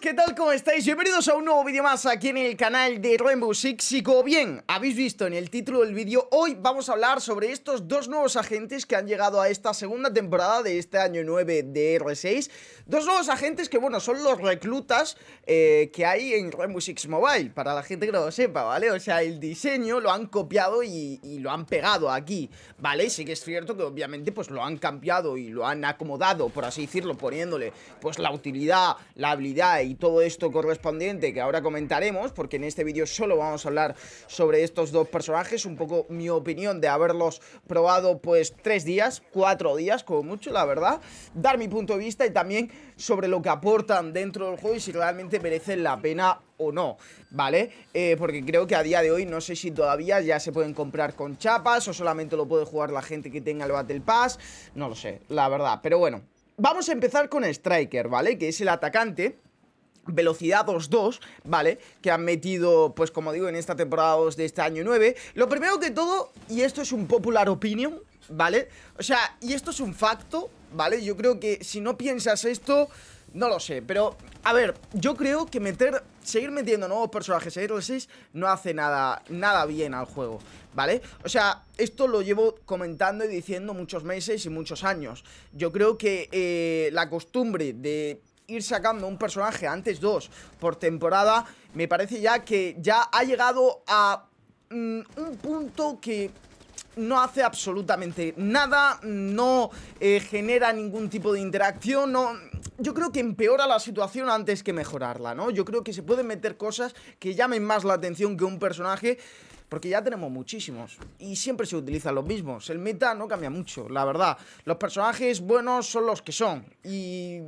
¿qué tal? ¿Cómo estáis? Bienvenidos a un nuevo vídeo más aquí en el canal de Rainbow Six y como bien habéis visto en el título del vídeo, hoy vamos a hablar sobre estos dos nuevos agentes que han llegado a esta segunda temporada de este año 9 de R6 Dos nuevos agentes que, bueno, son los reclutas eh, que hay en Rainbow Six Mobile, para la gente que no lo sepa, ¿vale? O sea, el diseño lo han copiado y, y lo han pegado aquí, ¿vale? Sí que es cierto que obviamente pues lo han cambiado y lo han acomodado, por así decirlo, poniéndole pues la utilidad, la habilidad y todo esto correspondiente que ahora comentaremos, porque en este vídeo solo vamos a hablar sobre estos dos personajes, un poco mi opinión de haberlos probado pues tres días, cuatro días como mucho, la verdad, dar mi punto de vista y también sobre lo que aportan dentro del juego y si realmente merecen la pena o no, ¿vale? Eh, porque creo que a día de hoy no sé si todavía ya se pueden comprar con chapas o solamente lo puede jugar la gente que tenga el Battle Pass, no lo sé, la verdad, pero bueno. Vamos a empezar con Striker, ¿vale? Que es el atacante velocidad 2 ¿vale? Que han metido, pues como digo, en esta temporada 2 de este año 9. Lo primero que todo, y esto es un popular opinion, ¿vale? O sea, y esto es un facto, ¿vale? Yo creo que si no piensas esto, no lo sé, pero a ver, yo creo que meter, seguir metiendo nuevos personajes en 6 no hace nada, nada bien al juego, ¿vale? O sea, esto lo llevo comentando y diciendo muchos meses y muchos años. Yo creo que eh, la costumbre de ir sacando un personaje, antes dos por temporada, me parece ya que ya ha llegado a mm, un punto que no hace absolutamente nada, no eh, genera ningún tipo de interacción, no, yo creo que empeora la situación antes que mejorarla, ¿no? Yo creo que se pueden meter cosas que llamen más la atención que un personaje, porque ya tenemos muchísimos y siempre se utilizan los mismos. El meta no cambia mucho, la verdad. Los personajes buenos son los que son y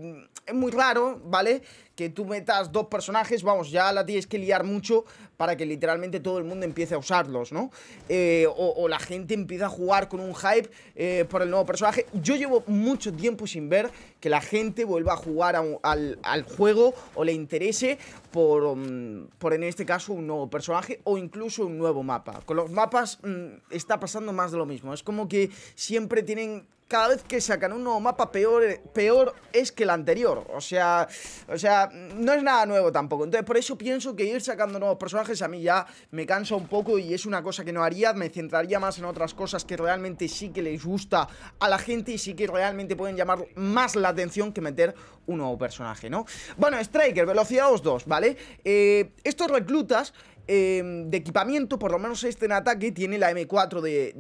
es muy raro, ¿vale? Que tú metas dos personajes, vamos, ya la tienes que liar mucho para que literalmente todo el mundo empiece a usarlos, ¿no? Eh, o, la gente empieza a jugar con un hype eh, por el nuevo personaje. Yo llevo mucho tiempo sin ver que la gente vuelve a jugar al, juego o le interese por, mm, por, en este caso, un nuevo personaje o incluso un nuevo mapa. Con los mapas mm, está pasando más de lo mismo. Es como que siempre tienen cada vez que sacan un nuevo mapa peor, eh, peor es que el anterior. O sea, o sea, no es nada nuevo tampoco. Entonces, por eso pienso que ir sacando nuevos personajes a mí ya me cansa un poco y es una cosa que no haría. Me centraría más en otras cosas que realmente sí que les gusta a la gente y sí que realmente pueden llamar más la atención que meter un nuevo personaje, ¿no? Bueno, Striker, velocidad 2, ¿vale? Eh, estos reclutas... Eh, de equipamiento, por lo menos este en ataque, tiene la M4 de,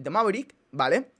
de Maverick, ¿vale?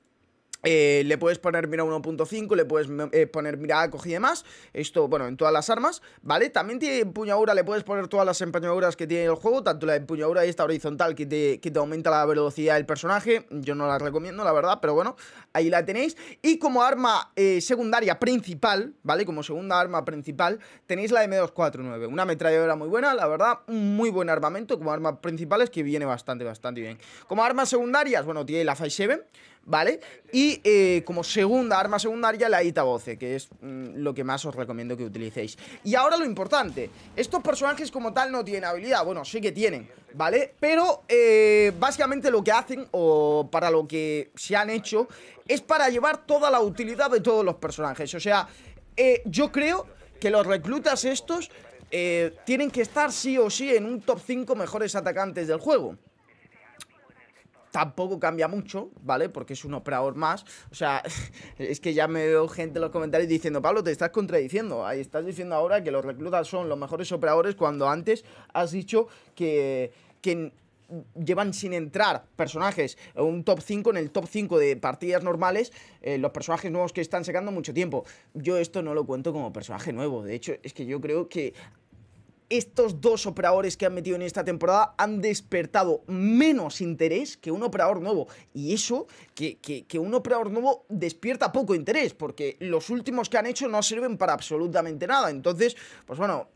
Eh, le puedes poner mira 1.5, le puedes eh, poner mira cogí y demás. Esto, bueno, en todas las armas, ¿vale? También tiene empuñadura, le puedes poner todas las empuñaduras que tiene el juego, tanto la empuñadura y esta horizontal que te, aumenta la velocidad del personaje. Yo no la recomiendo, la verdad, pero bueno, ahí la tenéis. Y como arma eh, secundaria principal, ¿vale? Como segunda arma principal, tenéis la M249, una metralladora muy buena, la verdad, muy buen armamento como arma principal es que viene bastante, bastante bien. Como armas secundarias, bueno, tiene la Fi7 ¿vale? Y eh, como segunda arma secundaria, la voce, que es mm, lo que más os recomiendo que utilicéis. Y ahora lo importante, estos personajes como tal no tienen habilidad, bueno, sí que tienen, ¿vale? Pero eh, básicamente lo que hacen, o para lo que se han hecho, es para llevar toda la utilidad de todos los personajes. O sea, eh, yo creo que los reclutas estos tienen que estar sí o sí en un top 5 mejores atacantes del juego tampoco cambia mucho, ¿vale? Porque es un operador más. O sea, es que ya me veo gente en los comentarios diciendo, Pablo, te estás contradiciendo. Ahí estás diciendo ahora que los reclutas son los mejores operadores cuando antes has dicho que, llevan sin entrar personajes un top 5 en el top 5 de partidas normales eh, los personajes nuevos que están secando mucho tiempo yo esto no lo cuento como personaje nuevo de hecho es que yo creo que estos dos operadores que han metido en esta temporada han despertado menos interés que un operador nuevo. Y eso, que, que, un operador nuevo despierta poco interés, porque los últimos que han hecho no sirven para absolutamente nada. Entonces, pues bueno,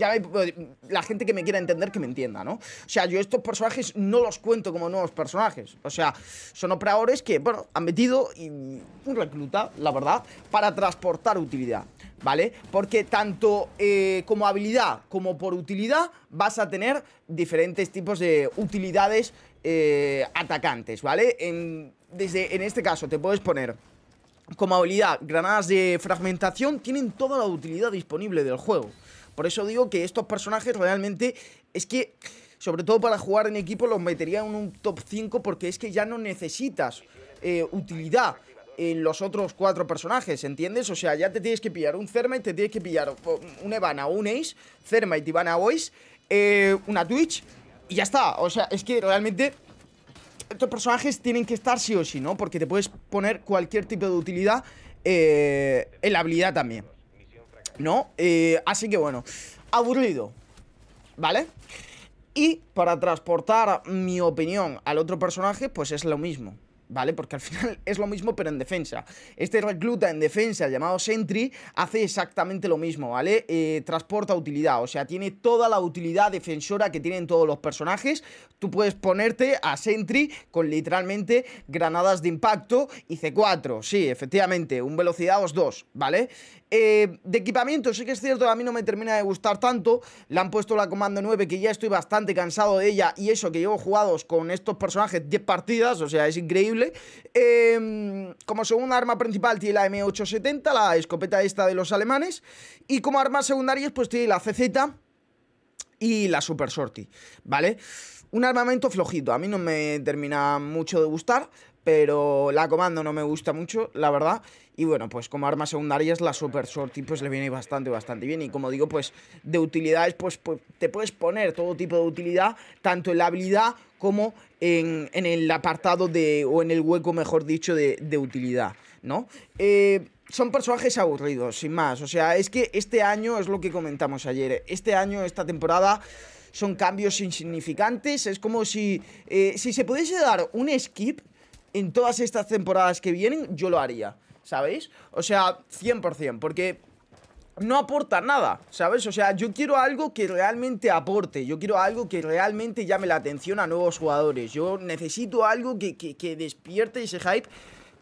eh, la gente que me quiera entender que me entienda, ¿no? O sea, yo estos personajes no los cuento como nuevos personajes. O sea, son operadores que, bueno, han metido un recluta, la verdad, para transportar utilidad, ¿vale? Porque tanto eh, como habilidad como por utilidad vas a tener diferentes tipos de utilidades eh, atacantes, ¿vale? En, desde, en este caso te puedes poner como habilidad granadas de fragmentación, tienen toda la utilidad disponible del juego. Por eso digo que estos personajes realmente es que sobre todo para jugar en equipo, los metería en un top 5 porque es que ya no necesitas eh, utilidad en los otros cuatro personajes, ¿entiendes? O sea, ya te tienes que pillar un Thermite, te tienes que pillar un Evana o un Ace, Thermite, Ivana Voice, eh, una Twitch y ya está. O sea, es que realmente estos personajes tienen que estar sí o sí, ¿no? Porque te puedes poner cualquier tipo de utilidad eh, en la habilidad también. ¿no? Eh, así que bueno, aburrido, ¿vale? Y para transportar mi opinión al otro personaje, pues es lo mismo, ¿vale? Porque al final es lo mismo, pero en defensa. Este recluta en defensa, llamado Sentry, hace exactamente lo mismo, ¿vale? Eh, transporta utilidad, o sea, tiene toda la utilidad defensora que tienen todos los personajes. Tú puedes ponerte a Sentry con literalmente granadas de impacto y C4, sí, efectivamente, un velocidad dos, ¿vale? Eh, de equipamiento, sí que es cierto, a mí no me termina de gustar tanto. Le han puesto la comando 9, que ya estoy bastante cansado de ella. Y eso, que llevo jugados con estos personajes 10 partidas, o sea, es increíble. Em, como segunda arma principal tiene la M870, la escopeta esta de los alemanes. Y como armas secundarias, pues tiene la CZ y la Super Sortie, ¿vale? Un armamento flojito, a mí no me termina mucho de gustar, pero la comando no me gusta mucho, la verdad. Y bueno, pues como armas secundarias la Super sorti pues le viene bastante, bastante bien. Y como digo, pues de utilidades, pues, pues te puedes poner todo tipo de utilidad, tanto en la habilidad como en, el apartado de, o en el hueco, mejor dicho, de, de utilidad, ¿no? Eh son personajes aburridos, sin más. O sea, es que este año es lo que comentamos ayer. Este año, esta temporada, son cambios insignificantes. Es como si. Eh, si se pudiese dar un skip en todas estas temporadas que vienen, yo lo haría. ¿Sabéis? O sea, 100%. Porque no aporta nada, ¿sabes? O sea, yo quiero algo que realmente aporte, yo quiero algo que realmente llame la atención a nuevos jugadores, yo necesito algo que, que, que despierte ese hype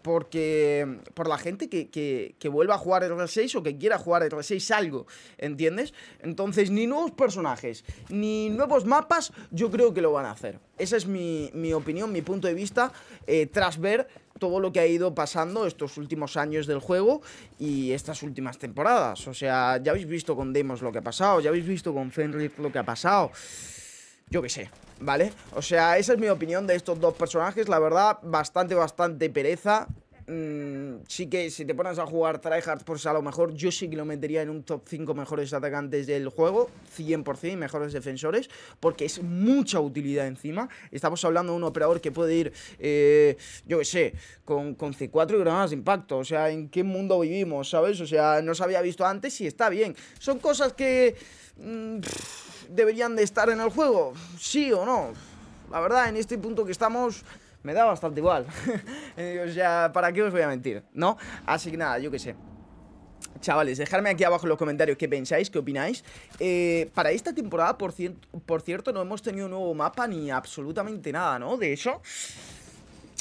porque mm, por la gente que, que, vuelva a jugar R6 o que quiera jugar R6 algo, ¿entiendes? Entonces, ni nuevos personajes, ni nuevos mapas, yo creo que lo van a hacer. Esa es mi, opinión, mi punto de vista, eh, tras ver todo lo que ha ido pasando estos últimos años del juego y estas últimas temporadas. O sea, ya habéis visto con Demos lo que ha pasado, ya habéis visto con Fenrir lo que ha pasado yo qué sé, ¿vale? O sea, esa es mi opinión de estos dos personajes, la verdad, bastante, bastante pereza. Mm, sí que si te pones a jugar tryhards, pues a lo mejor yo sí que lo metería en un top 5 mejores atacantes del juego, 100% mejores defensores, porque es mucha utilidad encima. Estamos hablando de un operador que puede ir, eh, yo qué sé, con, con C4 y granadas de impacto. O sea, ¿en qué mundo vivimos, sabes? O sea, no se había visto antes y está bien. Son cosas que... Mm, deberían de estar en el juego, sí o no. La verdad, en este punto que estamos, me da bastante igual. Eh, o sea, ¿para qué os voy a mentir? ¿No? Así que nada, yo qué sé. Chavales, dejadme aquí abajo en los comentarios qué pensáis, qué opináis. Eh, para esta temporada, por, cierto, no hemos tenido un nuevo mapa ni absolutamente nada, ¿no? De eso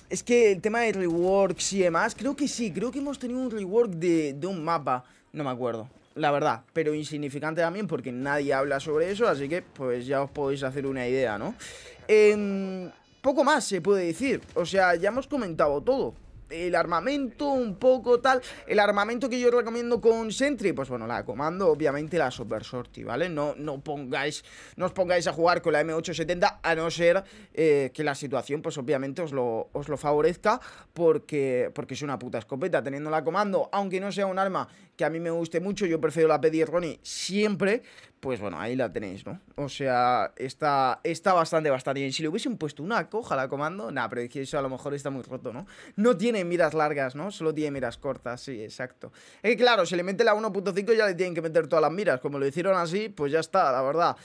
es que el tema de reworks y demás, creo que sí, creo que hemos tenido un rework de un mapa. No me acuerdo la verdad, pero insignificante también porque nadie habla sobre eso, así que pues ya os podéis hacer una idea, ¿no? Em, poco más se puede decir, o sea, ya hemos comentado todo. El armamento, un poco tal. El armamento que yo recomiendo con Sentry, pues bueno, la comando, obviamente la Super ¿vale? No, no pongáis, no os pongáis a jugar con la M870, a no ser eh, que la situación, pues obviamente os lo, os lo favorezca, porque, porque es una puta escopeta. Teniendo la comando, aunque no sea un arma que a mí me guste mucho, yo prefiero la P10, Ronnie siempre, pues bueno, ahí la tenéis, ¿no? O sea, está, está bastante, bastante bien. Si le hubiesen puesto una coja la comando, nada, pero eso a lo mejor está muy roto, ¿no? No tiene miras largas, ¿no? Solo tiene miras cortas, sí, exacto. Es que claro, si le mete la 1.5 ya le tienen que meter todas las miras, como lo hicieron así, pues ya está, la verdad.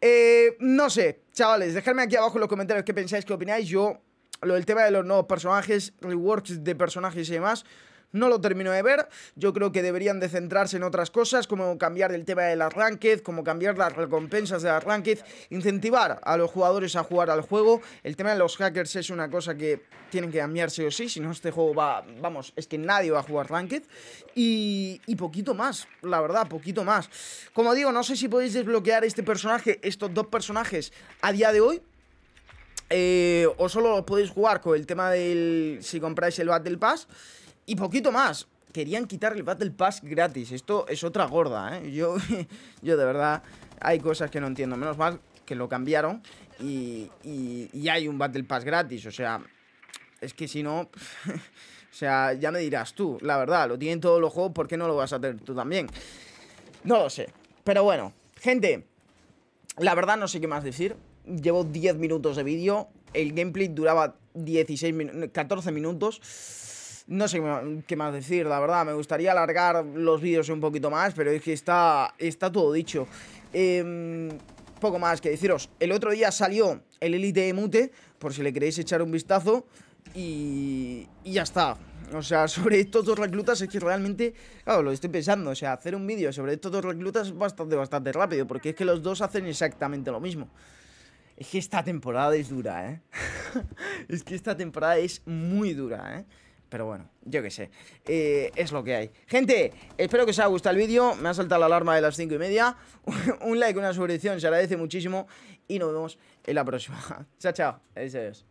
Eh, no sé, chavales, dejadme aquí abajo en los comentarios qué pensáis, qué opináis. Yo, lo del tema de los nuevos personajes, reworks de personajes y demás no lo termino de ver. Yo creo que deberían de centrarse en otras cosas, como cambiar el tema del arranque, como cambiar las recompensas del arranque, incentivar a los jugadores a jugar al juego. El tema de los hackers es una cosa que tienen que cambiarse o sí, si no este juego va, vamos, es que nadie va a jugar ranked. Y, y poquito más, la verdad, poquito más. Como digo, no sé si podéis desbloquear este personaje, estos dos personajes, a día de hoy. Eh, o solo los podéis jugar con el tema del. Si compráis el Battle Pass. Y poquito más. Querían quitar el Battle Pass gratis. Esto es otra gorda, ¿eh? Yo, yo de verdad, hay cosas que no entiendo. Menos mal que lo cambiaron y, y, hay un Battle Pass gratis. O sea, es que si no... O sea, ya me dirás tú, la verdad, lo tienen todos los juegos, ¿por qué no lo vas a tener tú también? No lo sé. Pero bueno, gente, la verdad no sé qué más decir. Llevo 10 minutos de vídeo, el gameplay duraba 16 14 minutos. No sé qué más decir, la verdad. Me gustaría alargar los vídeos un poquito más, pero es que está, está todo dicho. Em, poco más que deciros. El otro día salió el Elite Mute, por si le queréis echar un vistazo. Y, y ya está. O sea, sobre estos dos reclutas es que realmente, claro, lo estoy pensando. O sea, hacer un vídeo sobre estos dos reclutas es bastante, bastante rápido, porque es que los dos hacen exactamente lo mismo. Es que esta temporada es dura, ¿eh? es que esta temporada es muy dura, ¿eh? Pero bueno, yo qué sé eh, Es lo que hay Gente, espero que os haya gustado el vídeo Me ha saltado la alarma de las cinco y media Un like, una suscripción, se agradece muchísimo Y nos vemos en la próxima Chao, chao, adiós